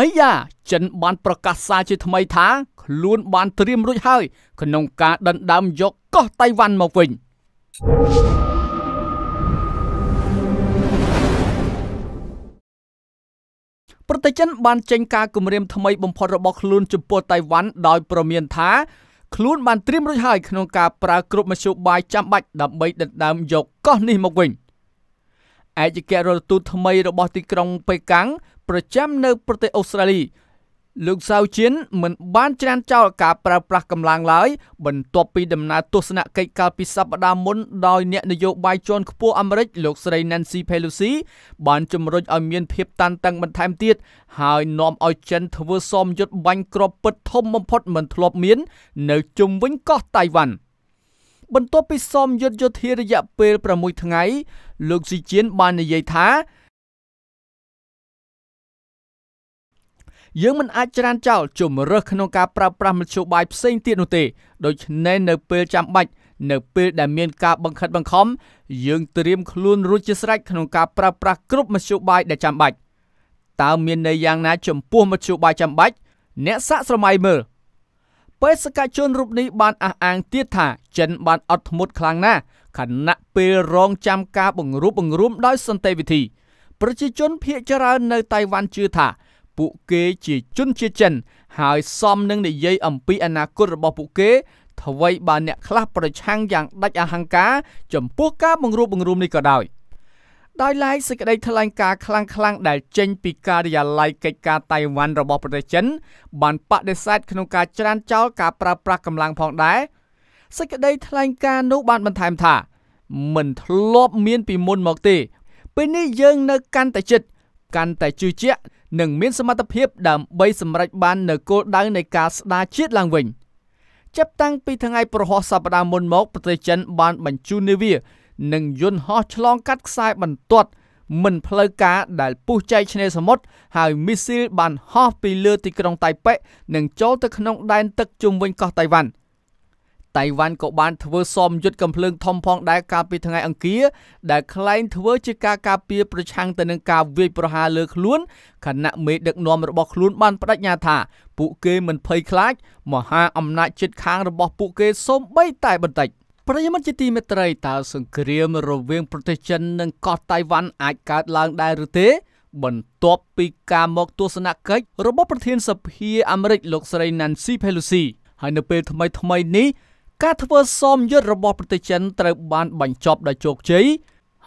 អីយ៉ាចិនបានប្រកាសសារជាថ្មីថាខ្លួន បាន ត្រៀមរួចហើយ ក្នុងការដណ្ដើមយកកោះតៃវ៉ាន់មកវិញប្រតិជនបានចេញការគម្រាម ថ្មីបំផុតរបស់ខ្លួនចំពោះតៃវ៉ាន់ដោយប្រមានថាខ្លួនបានត្រៀមរួចហើយក្នុងការប្រើគ្រប់មធ្យោបាយចាំបាច់ដើម្បីដណ្ដើមយកកោះនេះមកវិញឯកអគ្គរដ្ឋទូតថ្មីរបស់ទីក្រុងប៉េកាំងប្រចាំនៅ ប្រទេសអូស្ត្រាលីលោកសាវជៀនមិនបានច្រានចោលការប្រើប្រាស់កម្លាំងឡើយបន្ទាប់ពីដំណើរទស្សនកិច្ចកាលពីសប្តាហ៍មុនដោយអ្នកនយោបាយជាន់ខ្ពស់អាមេរិកលោកស្រី Nancy Pelosi បានជំរុញឲ្យមានភាពតានតឹងបន្ថែមទៀតហើយនាំឲ្យចិនធ្វើសមយុទ្ធបាញ់គ្រាប់ពិតធំបំផុតមិនធ្លាប់មាន នៅជុំវិញកោះតៃវ៉ាន់បន្ទាប់ពីសមយុទ្ធយោធារយៈពេល6ថ្ងៃលោកស៊ីជៀនបាននិយាយថាយើងមិនអាចច្រានចោលជំរើសក្នុងការប្រើប្រាស់មធ្យោបាយផ្សេងទៀតនោះទេ ដូច្នេះនៅពេលចាំបាច់នៅពេលដែលមានការបង្ខិតបង្ខំយើងត្រៀមខ្លួនរួចជាស្រេចក្នុងការប្រើប្រាស់គ្រប់មធ្យោបាយដែលចាំបាច់តើមានន័យយ៉ាងណា ចំពោះមធ្យោបាយចាំបាច់អ្នកសាកស្រមៃមើលបេសកជនរូបនេះបានអះអាងទៀតថា ចិនបានអត់ធ្មត់ខ្លាំងណាស់ខណៈពេលរងចាំការបង្រួបបង្រួមដោយសន្តិវិធី ប្រជាជនភៀសច្រើននៅតៃវ៉ាន់ជឿថាពួកគេជាជនជាតិចិនហើយសមនឹងនិយាយអំពីអនាគតរបស់ពួកគេអ្វីបើអ្នកខ្លះប្រឆាំងយ៉ាងដាច់អហង្ការចំពោះការបង្រួបបង្រួមនេះក៏ដោយដោយឡែកសេចក្តីថ្លែងការណ៍ខ្លាំងៗដែលចេញ ពីការិយាល័យកិច្ចការតៃវ៉ាន់របស់ប្រទេសចិនបានបដិសេធក្នុងការច្រានចោលការប្រើប្រាស់កម្លាំងផងដែរសេចក្តីថ្លែងការណ៍នោះបានបន្ថែមថា មិនធ្លាប់មានពីមុនមកទេ ពេលនេះយើងនៅកាន់តែជិតកាន់តែជឿជាក់និងមានសមត្ថភាព ដើម្បីសម្រេចបាននូវគោលដៅនៃការស្ដារជាតិឡើងវិញចាប់តាំងពីថ្ងៃប្រហោះសប្តាហ៍មុនមកប្រទេសចិន បាន បញ្ជូននាវា និងយន្តហោះឆ្លងកាត់ខ្សែបន្ទាត់មិនផ្លូវការដែលពុះចែកឆ្នេរសមុទ្រហើយមីស៊ីល បានហោះពីលើទីក្រុងតៃប៉េនិងចូលទៅក្នុងដែនទឹកជុំវិញកោះតៃវ៉ាន់។តៃវ៉ាន់ក៏បានធ្វើសមយុទ្ធកំភ្លើងធំផងដែរកាលពីថ្ងៃអង្គារដែលខ្លែងធ្វើជាការការពារប្រឆាំងទៅនឹងការវាយប្រហារលើខ្លួនខណៈមេដឹកនាំរបស់ខ្លួនបានបដិញ្ញាថា ពួកគេមិនភ័យខ្លាច មហាអំណាចជិតខាងរបស់ពួកគេសូម្បីតែបន្តិចប្រិយមិត្តជាទីមេត្រីតើសង្គ្រាមរវាងប្រទេសចិននិងកោះតៃវ៉ាន់អាចកើតឡើងដែរឬទេ បន្ទាប់ពីការមកទស្សនកិច្ចរបស់ប្រធានសភាអាមេរិកលោកស្រី Nancy Pelosi ហើយនៅពេលថ្មីថ្មីនេះការធ្វើសមយុទ្ធរបស់ប្រទេសចិនត្រូវបានបញ្ចប់ដោយជោគជ័យ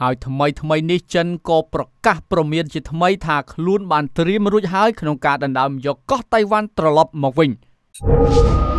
ហើយថ្មីថ្មីនេះចិនក៏ប្រកាសប្រមានជាថ្មីថាខ្លួនបានត្រៀមរួចហើយក្នុងការដណ្ដើមយកកោះតៃវ៉ាន់ត្រឡប់មកវិញ។